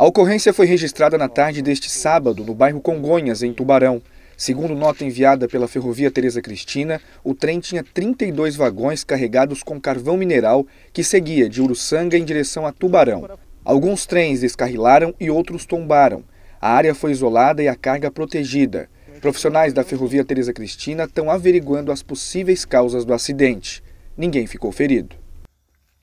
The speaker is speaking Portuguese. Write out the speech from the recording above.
A ocorrência foi registrada na tarde deste sábado, no bairro Congonhas, em Tubarão. Segundo nota enviada pela Ferrovia Teresa Cristina, o trem tinha 32 vagões carregados com carvão mineral que seguia de Uruçanga em direção a Tubarão. Alguns trens descarrilaram e outros tombaram. A área foi isolada e a carga protegida. Profissionais da Ferrovia Teresa Cristina estão averiguando as possíveis causas do acidente. Ninguém ficou ferido.